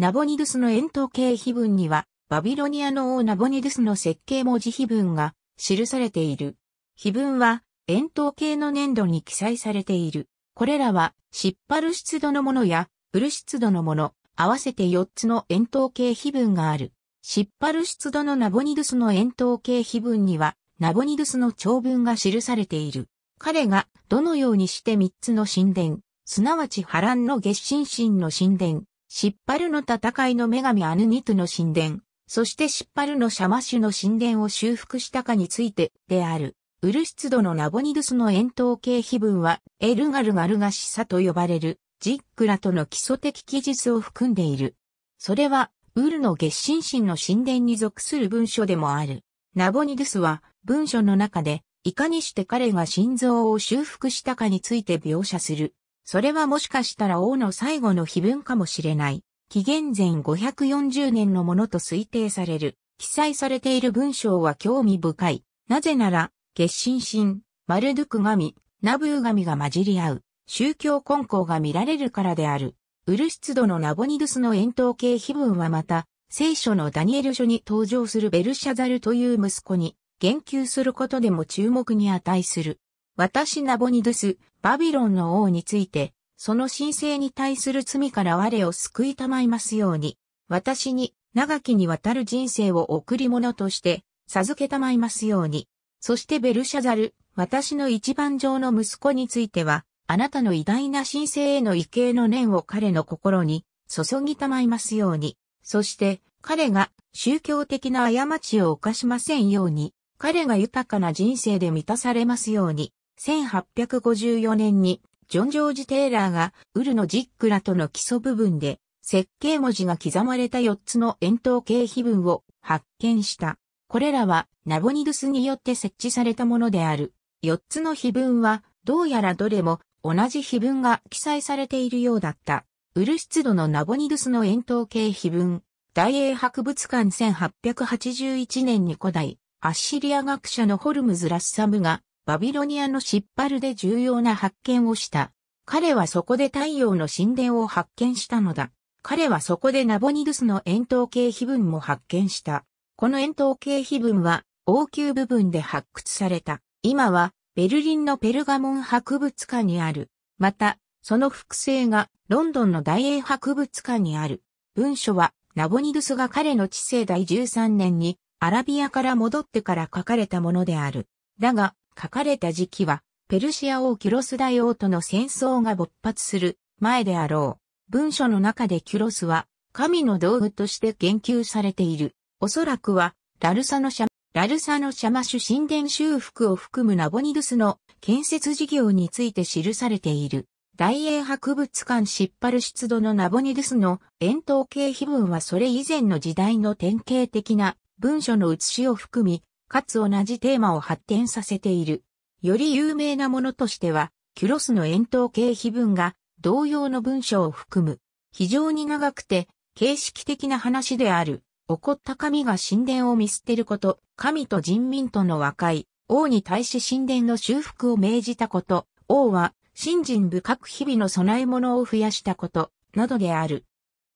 ナボニドゥスの円筒形碑文には、バビロニアの王ナボニドゥスの設計文字碑文が記されている。碑文は、円筒形の粘土に記載されている。これらは、湿パル湿度のものや、ブル湿度のもの、合わせて4つの円筒形碑文がある。湿パル湿度のナボニドゥスの円筒形碑文には、ナボニドゥスの長文が記されている。彼が、どのようにして3つの神殿、すなわち波乱の月神神の神殿、シッパルの戦いの女神アヌニトの神殿、そしてシッパルのシャマシュの神殿を修復したかについてである。ウルシツドのナボニドゥスの円筒形碑文は、エルガルガルガシサと呼ばれる、ジックラとの基礎的記述を含んでいる。それは、ウルの月神神の神殿に属する文書でもある。ナボニドゥスは、文書の中で、いかにして彼が心臓を修復したかについて描写する。それはもしかしたら王の最後の碑文かもしれない。紀元前540年のものと推定される。記載されている文章は興味深い。なぜなら、月神神、マルドゥク神、ナブー神が混じり合う、宗教根交が見られるからである。ウルシツドのナボニドゥスの円筒形碑文はまた、聖書のダニエル書に登場するベルシャザルという息子に言及することでも注目に値する。私ナボニドゥス、バビロンの王について、その神聖に対する罪から我を救いたまいますように、私に長きにわたる人生を贈り物として、授けたまいますように。そしてベルシャザル、私の一番上の息子については、あなたの偉大な神聖への畏敬の念を彼の心に注ぎたまいますように。そして彼が宗教的な過ちを犯しませんように、彼が豊かな人生で満たされますように。1854年にジョン・ジョージ・テイラーがウルのジックラとの基礎部分で設計文字が刻まれた4つの円筒形碑文を発見した。これらはナボニドスによって設置されたものである。4つの碑文はどうやらどれも同じ碑文が記載されているようだった。ウル湿度のナボニドスの円筒形碑文。大英博物館1881年に古代アッシリア学者のホルムズ・ラッサムがバビロニアのシッパルで重要な発見をした。彼はそこで太陽の神殿を発見したのだ。彼はそこでナボニドゥスの円筒形碑文も発見した。この円筒形碑文は王宮部分で発掘された。今はベルリンのペルガモン博物館にある。また、その複製がロンドンの大英博物館にある。文書はナボニドゥスが彼の治世第13年にアラビアから戻ってから書かれたものである。だが、書かれた時期は、ペルシア王キュロス大王との戦争が勃発する前であろう。文書の中でキュロスは、神の道具として言及されている。おそらくは、ラルサのシャ、ラルサのシャマシュ神殿修復を含むナボニドゥスの建設事業について記されている。大英博物館シッパル出土のナボニドゥスの円筒形碑文はそれ以前の時代の典型的な文書の写しを含み、かつ同じテーマを発展させている。より有名なものとしては、キュロスの円筒形碑文が同様の文章を含む。非常に長くて、形式的な話である。起こった神が神殿を見捨てること、神と人民との和解、王に対し神殿の修復を命じたこと、王は信心深く日々の備え物を増やしたこと、などである。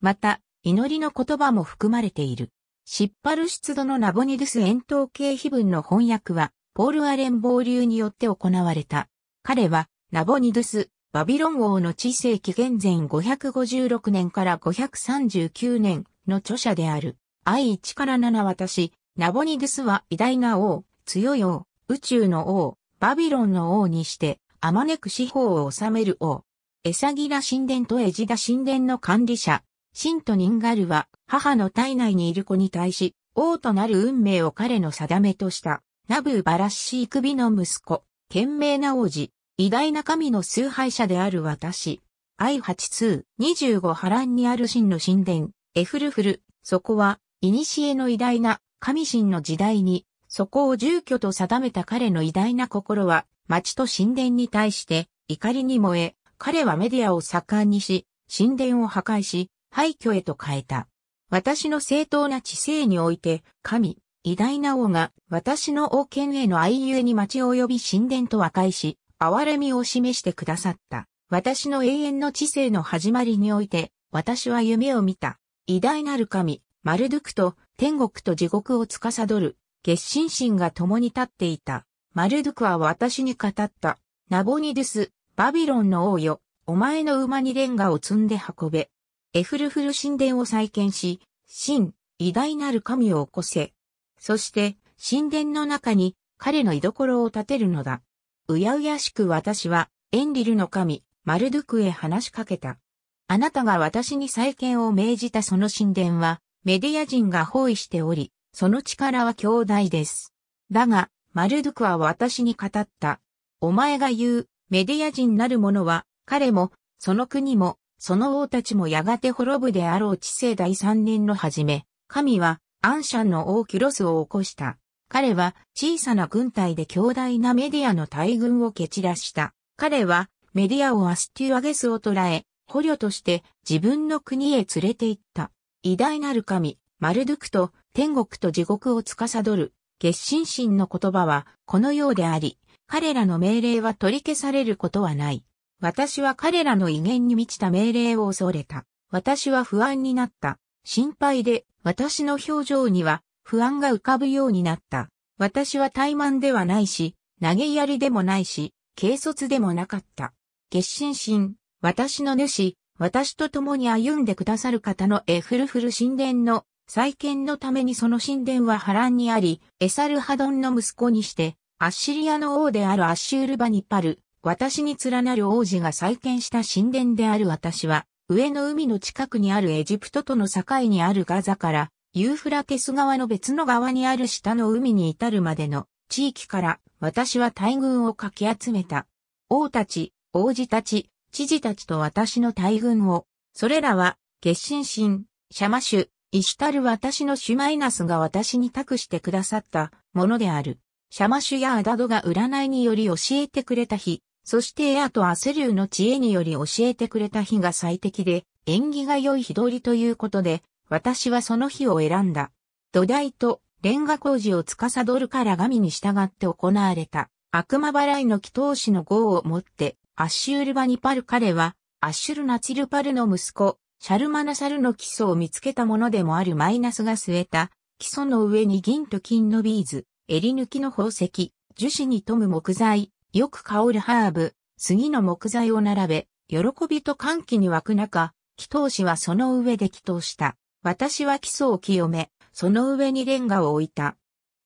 また、祈りの言葉も含まれている。シッパル出土のナボニドゥス円筒形碑文の翻訳は、ポール・アレン・ボー流によって行われた。彼は、ナボニドゥス、バビロン王の治世紀元前556年から539年の著者である。愛1から7私、ナボニドゥスは偉大な王、強い王、宇宙の王、バビロンの王にして、あまねく四方を治める王。エサギラ神殿とエジダ神殿の管理者、シントニンガルは母の体内にいる子に対し、王となる運命を彼の定めとした、ナブーバラッシー首の息子、賢明な王子、偉大な神の崇拝者である私。I8225 波乱にある神の神殿、エフルフル、そこは、古の偉大な神神の時代に、そこを住居と定めた彼の偉大な心は、町と神殿に対して、怒りに燃え、彼はメディアを盛んにし、神殿を破壊し、廃墟へと変えた。私の正当な知性において、神、偉大な王が、私の王権への愛えに町及び神殿と和解し、憐れみを示してくださった。私の永遠の知性の始まりにおいて、私は夢を見た。偉大なる神、マルドゥクと天国と地獄を司る、月神神が共に立っていた。マルドゥクは私に語った。ナボニデゥス、バビロンの王よ、お前の馬にレンガを積んで運べ。エフルフル神殿を再建し、神、偉大なる神を起こせ。そして、神殿の中に彼の居所を建てるのだ。うやうやしく私は、エンリルの神、マルドゥクへ話しかけた。あなたが私に再建を命じたその神殿は、メディア人が包囲しており、その力は強大です。だが、マルドゥクは私に語った。お前が言う、メディア人なる者は、彼も、その国も、その王たちもやがて滅ぶであろう知性第三年の初め、神は、アンシャンの王キュロスを起こした。彼は小さな軍隊で強大なメディアの大軍を蹴散らした。彼はメディアをアスティアゲスを捕らえ、捕虜として自分の国へ連れて行った。偉大なる神、マルドゥクと天国と地獄を司る、月神神の言葉はこのようであり、彼らの命令は取り消されることはない。私は彼らの威厳に満ちた命令を恐れた。私は不安になった。心配で、私の表情には不安が浮かぶようになった。私は怠慢ではないし、投げやりでもないし、軽率でもなかった。月心心、私の主、私と共に歩んでくださる方のエフルフル神殿の再建のためにその神殿は波乱にあり、エサルハドンの息子にして、アッシリアの王であるアッシュールバニパル、私に連なる王子が再建した神殿である私は、上の海の近くにあるエジプトとの境にあるガザから、ユーフラテス川の別の側にある下の海に至るまでの地域から私は大軍をかき集めた。王たち、王子たち、知事たちと私の大軍を、それらは、月神神、シャマシュ、イシュタル私のシュマイナスが私に託してくださったものである。シャマシュやアダドが占いにより教えてくれた日、そしてエアとアセリューの知恵により教えてくれた日が最適で、縁起が良い日通りということで、私はその日を選んだ。土台とレンガ工事を司るから神に従って行われた。悪魔払いの祈祷師の号を持って、アッシュールバニパル彼は、アッシュルナチルパルの息子、シャルマナサルの基礎を見つけたものでもあるマイナスが据えた、基礎の上に銀と金のビーズ、襟抜きの宝石、樹脂に富む木材、よく香るハーブ、杉の木材を並べ、喜びと歓喜に湧く中、祈祷師はその上で祈祷した。私は基礎を清め、その上にレンガを置いた。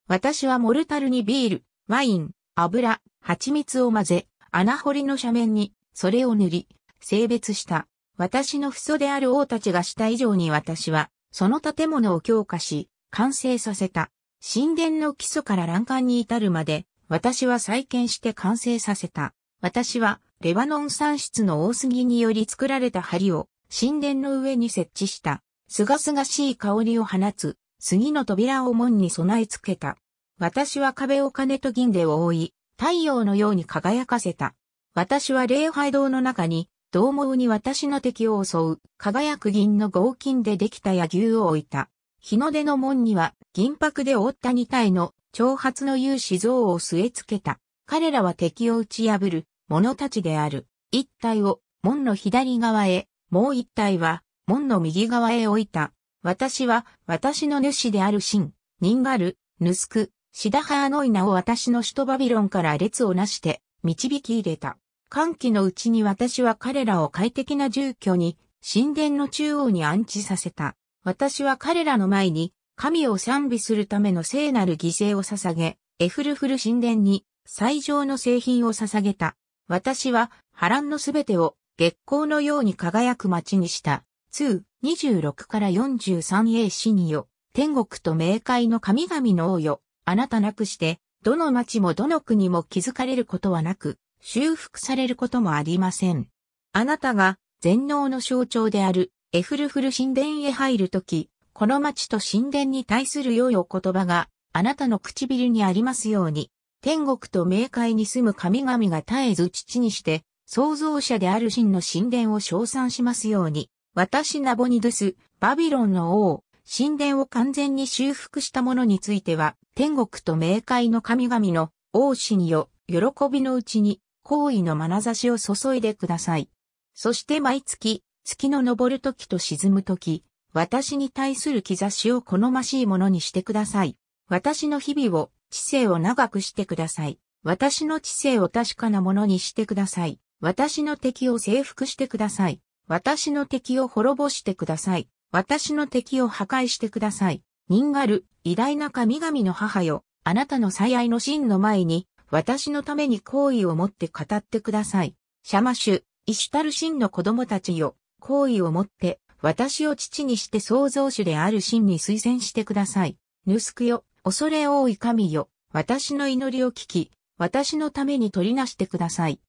私はモルタルにビール、ワイン、油、蜂蜜を混ぜ、穴掘りの斜面に、それを塗り、性別した。私の父祖である王たちがした以上に私は、その建物を強化し、完成させた。神殿の基礎から欄干に至るまで、私は再建して完成させた。私は、レバノン産出の大杉により作られた針を、神殿の上に設置した。すがすがしい香りを放つ、杉の扉を門に備え付けた。私は壁を金と銀で覆い、太陽のように輝かせた。私は礼拝堂の中に、同盟に私の敵を襲う、輝く銀の合金でできた野牛を置いた。日の出の門には、銀箔で覆った二体の挑発の勇士像を据え付けた。彼らは敵を打ち破る者たちである。一体を門の左側へ、もう一体は門の右側へ置いた。私は私の主である神、人ニンガル、ヌスク、シダハアノイナを私の首都バビロンから列をなして導き入れた。歓喜のうちに私は彼らを快適な住居に神殿の中央に安置させた。私は彼らの前に神を賛美するための聖なる犠牲を捧げ、エフルフル神殿に最上の製品を捧げた。私は波乱のすべてを月光のように輝く街にした。2、26から 43a 死によ。天国と冥界の神々の王よ。あなたなくして、どの町もどの国も築かれることはなく、修復されることもありません。あなたが全能の象徴であるエフルフル神殿へ入るとき、この町と神殿に対する良いお言葉が、あなたの唇にありますように、天国と冥界に住む神々が絶えず父にして、創造者である神の神殿を称賛しますように、私ナボニドゥス、バビロンの王、神殿を完全に修復したものについては、天国と冥界の神々の王神よ、喜びのうちに、好意の眼差しを注いでください。そして毎月、月の昇る時と沈む時、私に対する兆しを好ましいものにしてください。私の日々を、知性を長くしてください。私の知性を確かなものにしてください。私の敵を征服してください。私の敵を滅ぼしてください。私の敵を破壊してください。人がる、偉大な神々の母よ。あなたの最愛の真の前に、私のために好意を持って語ってください。シャマシュ、イシュタル真の子供たちよ。好意を持って私を父にして創造主である神に推薦してください。ぬすくよ、恐れ多い神よ、私の祈りを聞き、私のために取りなしてください。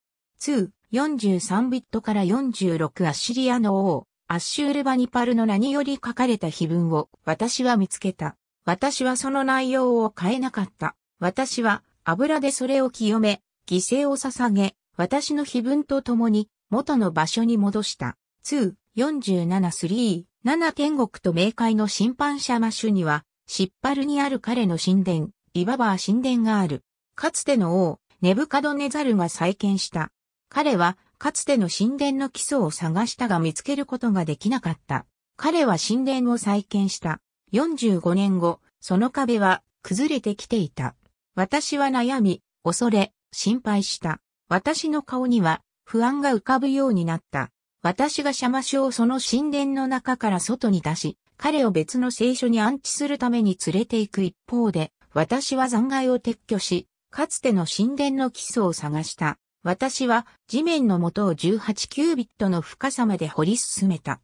2、43ビットから46アッシリアの王、アッシュールバニパルの名により書かれた碑文を私は見つけた。私はその内容を変えなかった。私は油でそれを清め、犠牲を捧げ、私の碑文と共に元の場所に戻した。2、47-3、7天国と冥界の審判者マッシュには、シッパルにある彼の神殿、リババー神殿がある。かつての王、ネブカドネザルが再建した。彼は、かつての神殿の基礎を探したが見つけることができなかった。彼は神殿を再建した。45年後、その壁は崩れてきていた。私は悩み、恐れ、心配した。私の顔には不安が浮かぶようになった。私がシャマシュをその神殿の中から外に出し、彼を別の聖書に安置するために連れて行く一方で、私は残骸を撤去し、かつての神殿の基礎を探した。私は地面の元を18キュービットの深さまで掘り進めた。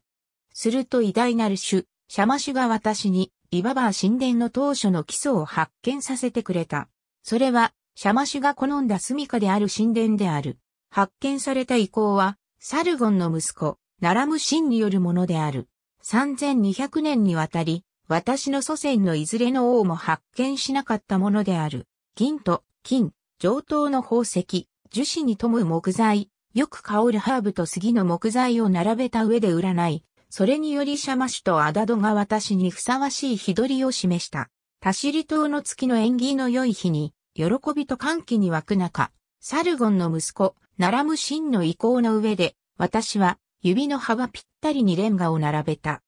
すると偉大なる主、シャマシュが私に、いわば神殿の当初の基礎を発見させてくれた。それは、シャマシュが好んだ住処である神殿である。発見された遺構は、サルゴンの息子、ナラムシンによるものである。3200年にわたり、私の祖先のいずれの王も発見しなかったものである。銀と金、上等の宝石、樹脂に富む木材、よく香るハーブと杉の木材を並べた上で占い、それによりシャマシュとアダドが私にふさわしい日取りを示した。タシリ島の月の縁起の良い日に、喜びと歓喜に湧く中、サルゴンの息子、並む真の意向の上で、私は指の幅ぴったりにレンガを並べた。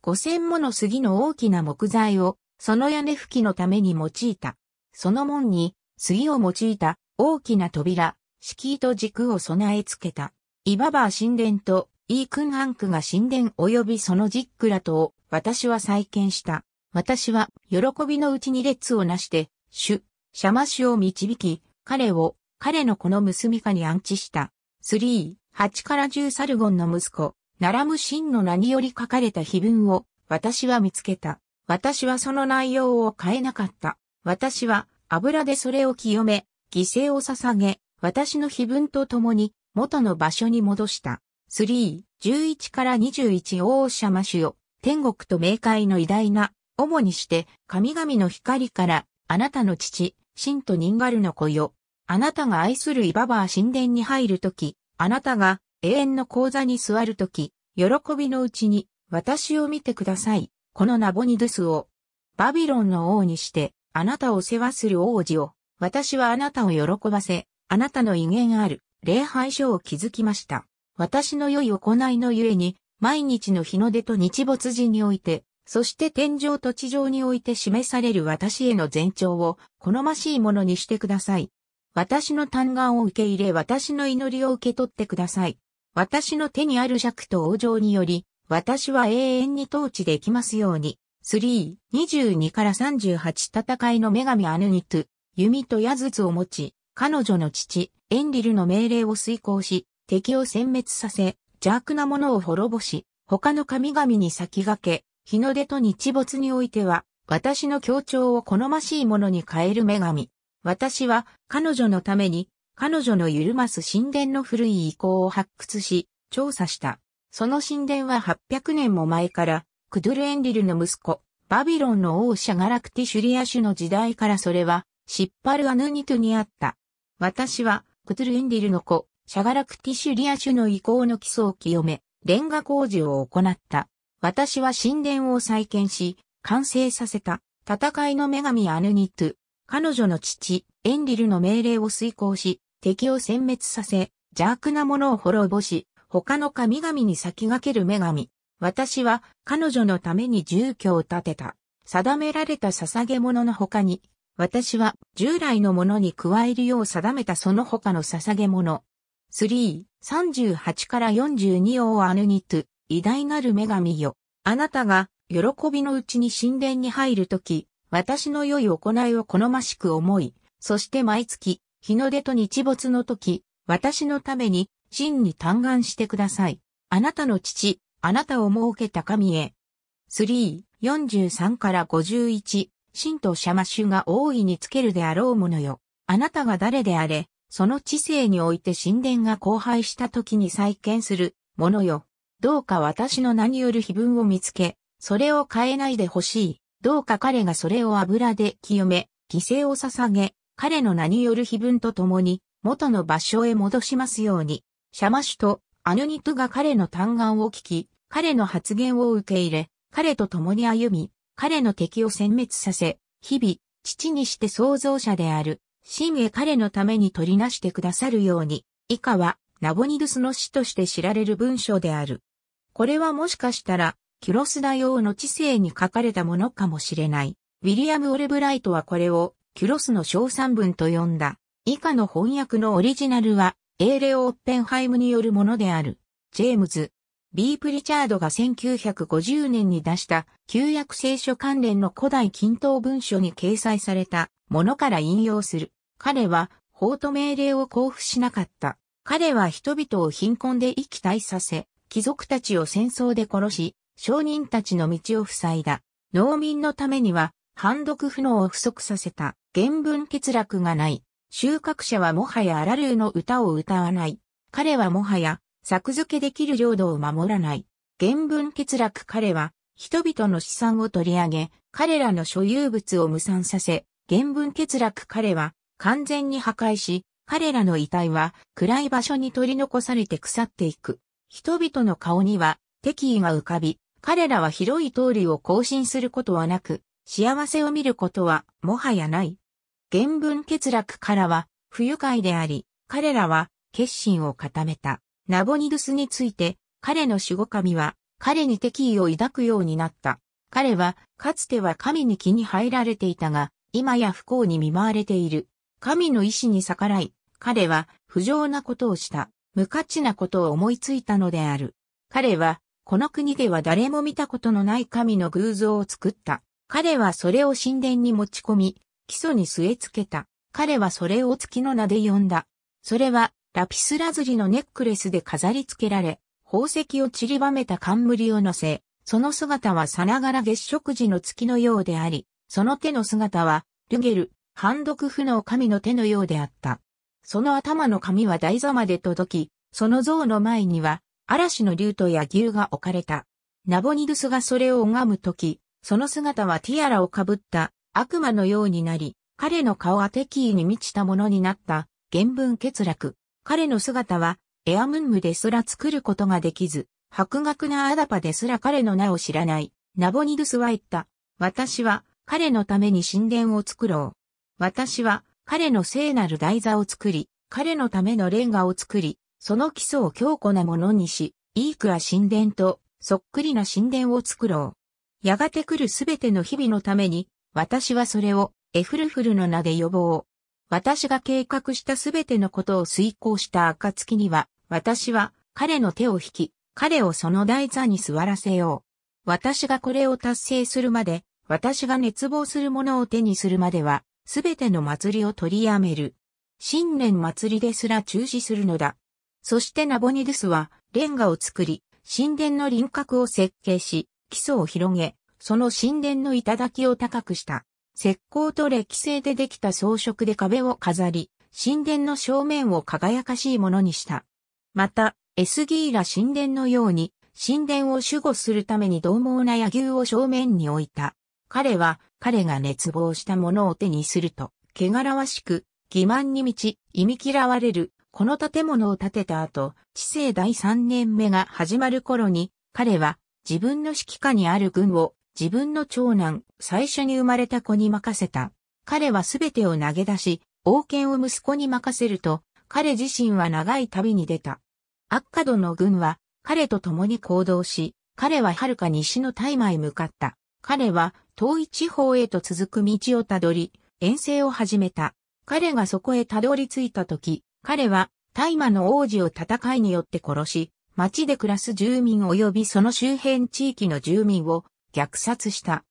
五千もの杉の大きな木材を、その屋根吹きのために用いた。その門に、杉を用いた大きな扉、敷居と軸を備え付けた。イババー神殿とイークンハンクが神殿及びそのジックラとを私は再建した。私は喜びのうちに列をなして、主、シャマシュを導き、彼を彼のこの娘家に安置した。3、8から10サルゴンの息子、ナラムシンの名により書かれた碑文を、私は見つけた。私はその内容を変えなかった。私は油でそれを清め、犠牲を捧げ、私の碑文と共に元の場所に戻した。3、11から21王者マシよ、天国と冥界の偉大な、主にして神々の光から、あなたの父、神とニンガルの子よ、あなたが愛するイババー神殿に入るとき、あなたが永遠の講座に座るとき、喜びのうちに私を見てください。このナボニドゥスを、バビロンの王にして、あなたを世話する王子を、私はあなたを喜ばせ、あなたの威厳ある礼拝所を築きました。私の良い行いのゆえに、毎日の日の出と日没時において、そして天上と地上において示される私への前兆を好ましいものにしてください。私の嘆願を受け入れ私の祈りを受け取ってください。私の手にある尺と王城により、私は永遠に統治できますように。3、22から38戦いの女神アヌニト弓と矢筒を持ち、彼女の父、エンリルの命令を遂行し、敵を殲滅させ、邪悪な者を滅ぼし、他の神々に先駆け、日の出と日没においては、私の協調を好ましいものに変える女神。私は彼女のために彼女の緩ます神殿の古い遺構を発掘し、調査した。その神殿は800年も前から、クドゥルエンリルの息子、バビロンの王シャガラクティシュリア種の時代からそれは、シッパルアヌニトにあった。私は、クドゥルエンリルの子、シャガラクティシュリア種の遺構の基礎を清め、レンガ工事を行った。私は神殿を再建し、完成させた。戦いの女神アヌニトゥ、彼女の父、エンリルの命令を遂行し、敵を殲滅させ、邪悪なものを滅ぼし、他の神々に先駆ける女神。私は彼女のために住居を建てた。定められた捧げ物の他に、私は従来のものに加えるよう定めたその他の捧げ物。3、38から42をアヌニト、偉大なる女神よ。あなたが喜びのうちに神殿に入るとき、私の良い行いを好ましく思い、そして毎月、日の出と日没の時、私のために、真に嘆願してください。あなたの父、あなたを設けた神へ。3、43から51、神とシャマシュが大いにつけるであろうものよ。あなたが誰であれ、その知性において神殿が荒廃した時に再建するものよ。どうか私の名による碑文を見つけ、それを変えないでほしい。どうか彼がそれを油で清め、犠牲を捧げ、彼の名による碑文と共に、元の場所へ戻しますように、シャマシュとアヌニトが彼の嘆願を聞き、彼の発言を受け入れ、彼と共に歩み、彼の敵を殲滅させ、日々、父にして創造者である、真へ彼のために取りなしてくださるように、以下は、ナボニドゥスの死として知られる文章である。これはもしかしたら、キュロス大王の知性に書かれたものかもしれない。ウィリアム・オレブライトはこれをキュロスの小賛文と呼んだ。以下の翻訳のオリジナルは、エーレオ・オッペンハイムによるものである。ジェームズ、ビープ・リチャードが1950年に出した旧約聖書関連の古代均等文書に掲載されたものから引用する。彼は法と命令を交付しなかった。彼は人々を貧困でき絶させ、貴族たちを戦争で殺し、商人たちの道を塞いだ。農民のためには、判読不能を不足させた。原文欠落がない。収穫者はもはやアラルーの歌を歌わない。彼はもはや、作付けできる領土を守らない。原文欠落彼は、人々の資産を取り上げ、彼らの所有物を無産させ、原文欠落彼は、完全に破壊し、彼らの遺体は暗い場所に取り残されて腐っていく。人々の顔には敵意が浮かび、彼らは広い通りを更新することはなく、幸せを見ることはもはやない。原文欠落からは不愉快であり、彼らは決心を固めた。ナボニドゥスについて、彼の守護神は彼に敵意を抱くようになった。彼はかつては神に気に入られていたが、今や不幸に見舞われている。神の意志に逆らい、彼は不浄なことをした。無価値なことを思いついたのである。彼はこの国では誰も見たことのない神の偶像を作った。彼はそれを神殿に持ち込み、基礎に据え付けた。彼はそれを月の名で呼んだ。それは、ラピスラズリのネックレスで飾り付けられ、宝石を散りばめた冠を乗せ、その姿はさながら月食時の月のようであり、その手の姿は、ルゲル、反読不能神の手のようであった。その頭の髪は台座まで届き、その像の前には、嵐の竜と野牛が置かれた。ナボニドゥスがそれを拝むとき、その姿はティアラをかぶった悪魔のようになり、彼の顔は敵意に満ちたものになった原文欠落。彼の姿はエアムンムですら作ることができず、博学なアダパですら彼の名を知らない。ナボニドゥスは言った。私は彼のために神殿を作ろう。私は彼の聖なる台座を作り、彼のためのレンガを作り、その基礎を強固なものにし、いいくら神殿と、そっくりな神殿を作ろう。やがて来るすべての日々のために、私はそれを、エフルフルの名で呼ぼう。私が計画したすべてのことを遂行した暁には、私は彼の手を引き、彼をその台座に座らせよう。私がこれを達成するまで、私が熱望するものを手にするまでは、すべての祭りを取りやめる。新年祭りですら中止するのだ。そしてナボニデスはレンガを作り、神殿の輪郭を設計し、基礎を広げ、その神殿の頂を高くした。石膏と歴製でできた装飾で壁を飾り、神殿の正面を輝かしいものにした。また、エスギーラ神殿のように、神殿を守護するために獰猛な野牛を正面に置いた。彼は、彼が熱望したものを手にすると、汚らわしく、欺瞞に満ち、忌み嫌われる、この建物を建てた後、知性第3年目が始まる頃に、彼は自分の指揮下にある軍を自分の長男、最初に生まれた子に任せた。彼はすべてを投げ出し、王権を息子に任せると、彼自身は長い旅に出た。アッカドの軍は彼と共に行動し、彼は遥か西の大麻へ向かった。彼は遠い地方へと続く道をたどり、遠征を始めた。彼がそこへたどり着いた時、彼は大麻の王子を戦いによって殺し、町で暮らす住民及びその周辺地域の住民を虐殺した。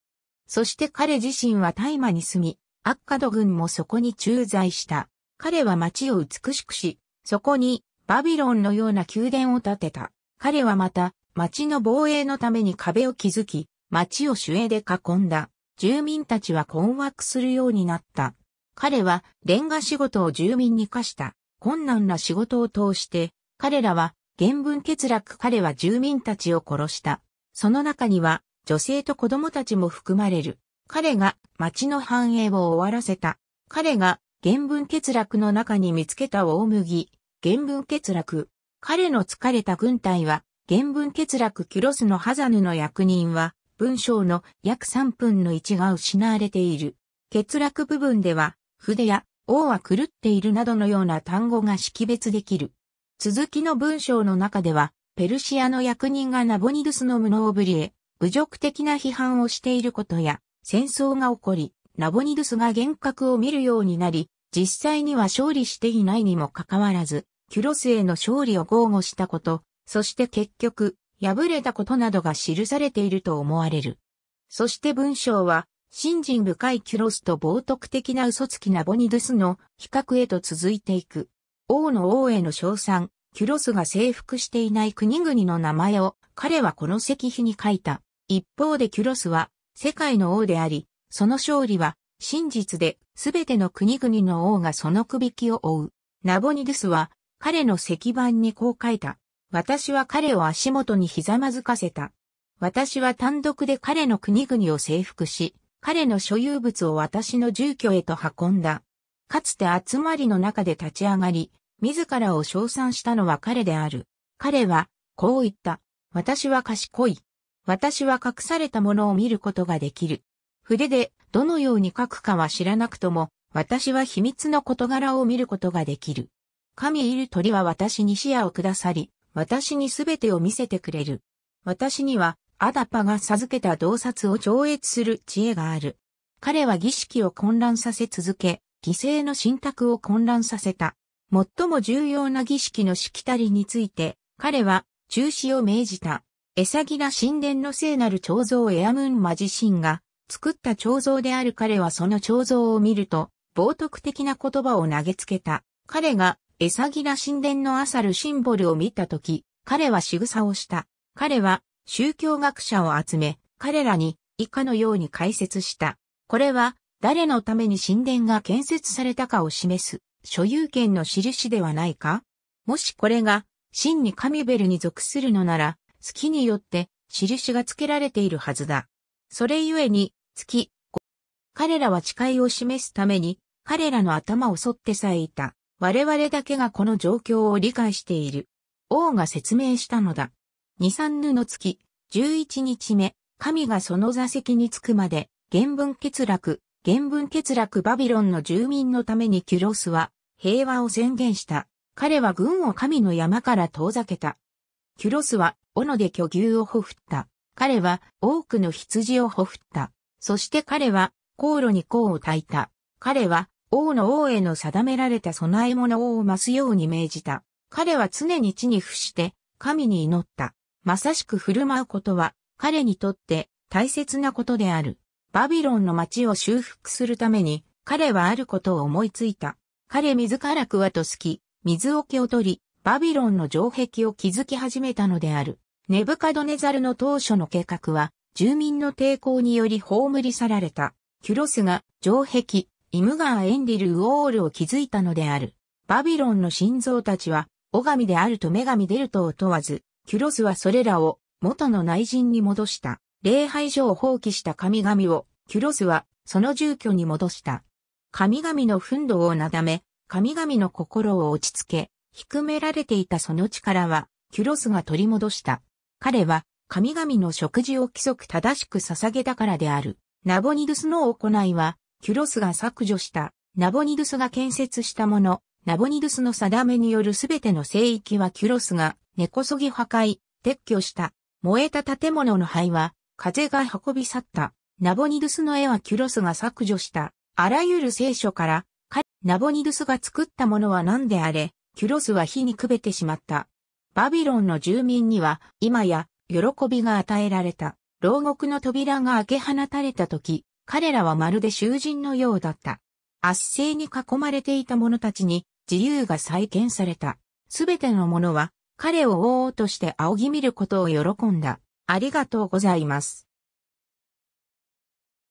そして彼自身は大麻に住み、アッカド軍もそこに駐在した。彼は町を美しくし、そこにバビロンのような宮殿を建てた。彼はまた、町の防衛のために壁を築き、町を守衛で囲んだ。住民たちは困惑するようになった。彼はレンガ仕事を住民に課した。困難な仕事を通して、彼らは原文欠落彼は住民たちを殺した。その中には女性と子供たちも含まれる。彼が町の繁栄を終わらせた。彼が原文欠落の中に見つけた大麦、原文欠落。彼の疲れた軍隊は、原文欠落キュロスのハザヌの役人は、文章の約3分の1が失われている。欠落部分では、筆や王は狂っているなどのような単語が識別できる。続きの文章の中では、ペルシアの役人がナボニドゥスの無能ぶりへ、侮辱的な批判をしていることや、戦争が起こり、ナボニドゥスが幻覚を見るようになり、実際には勝利していないにもかかわらず、キュロスへの勝利を豪語したこと、そして結局、敗れたことなどが記されていると思われる。そして文章は、信心深いキュロスと冒涜的な嘘つきなボニドゥスの比較へと続いていく。王の王への称賛、キュロスが征服していない国々の名前を彼はこの石碑に書いた。一方でキュロスは世界の王であり、その勝利は真実で全ての国々の王がその首輝きを追う。ナボニドゥスは彼の石板にこう書いた。私は彼を足元にひざまずかせた。私は単独で彼の国々を征服し、彼の所有物を私の住居へと運んだ。かつて集まりの中で立ち上がり、自らを称賛したのは彼である。彼は、こう言った。私は賢い。私は隠されたものを見ることができる。筆でどのように書くかは知らなくとも、私は秘密の事柄を見ることができる。神いる鳥は私に視野をくださり、私にすべてを見せてくれる。私にはアダパが授けた洞察を超越する知恵がある。彼は儀式を混乱させ続け、犠牲の信託を混乱させた。最も重要な儀式のしきたりについて、彼は中止を命じた。エサギラ神殿の聖なる彫像エアムンマ自身が作った彫像である彼はその彫像を見ると、冒涜的な言葉を投げつけた。彼がエサギラ神殿のアサルシンボルを見たとき、彼は仕草をした。彼は宗教学者を集め、彼らに以下のように解説した。これは誰のために神殿が建設されたかを示す所有権の印ではないかもしこれが真にカミベルに属するのなら月によって印が付けられているはずだ。それゆえに月、彼らは誓いを示すために彼らの頭を剃ってさえいた。我々だけがこの状況を理解している。王が説明したのだ。23ぬの月、11日目、神がその座席に着くまで、原文欠落、原文欠落バビロンの住民のためにキュロスは平和を宣言した。彼は軍を神の山から遠ざけた。キュロスは斧で巨牛をほふった。彼は多くの羊をほふった。そして彼は航路に甲を焚いた。彼は王の王への定められた供え物を増すように命じた。彼は常に地に伏して神に祈った。まさしく振る舞うことは彼にとって大切なことである。バビロンの街を修復するために彼はあることを思いついた。彼自らクワと好き、水桶を取り、バビロンの城壁を築き始めたのである。ネブカドネザルの当初の計画は、住民の抵抗により葬り去られた。キュロスが城壁、イムガー・エンリル・ウォールを築いたのである。バビロンの心臓たちは、ガ神であると女神デルトを問わず、キュロスはそれらを元の内陣に戻した。礼拝所を放棄した神々を、キュロスはその住居に戻した。神々の憤怒をなだめ、神々の心を落ち着け、低められていたその力は、キュロスが取り戻した。彼は、神々の食事を規則正しく捧げたからである。ナボニドゥスの行いは、キュロスが削除した、ナボニドゥスが建設したもの、ナボニドゥスの定めによるすべての聖域はキュロスが根こそぎ破壊、撤去した。燃えた建物の灰は風が運び去った。ナボニドゥスの絵はキュロスが削除した。あらゆる聖書から、ナボニドゥスが作ったものは何であれ、キュロスは火にくべてしまった。バビロンの住民には、今や、喜びが与えられた。牢獄の扉が開け放たれた時、彼らはまるで囚人のようだった。圧政に囲まれていた者たちに、自由が再建された。すべてのものは彼を王として仰ぎ見ることを喜んだ。ありがとうございます。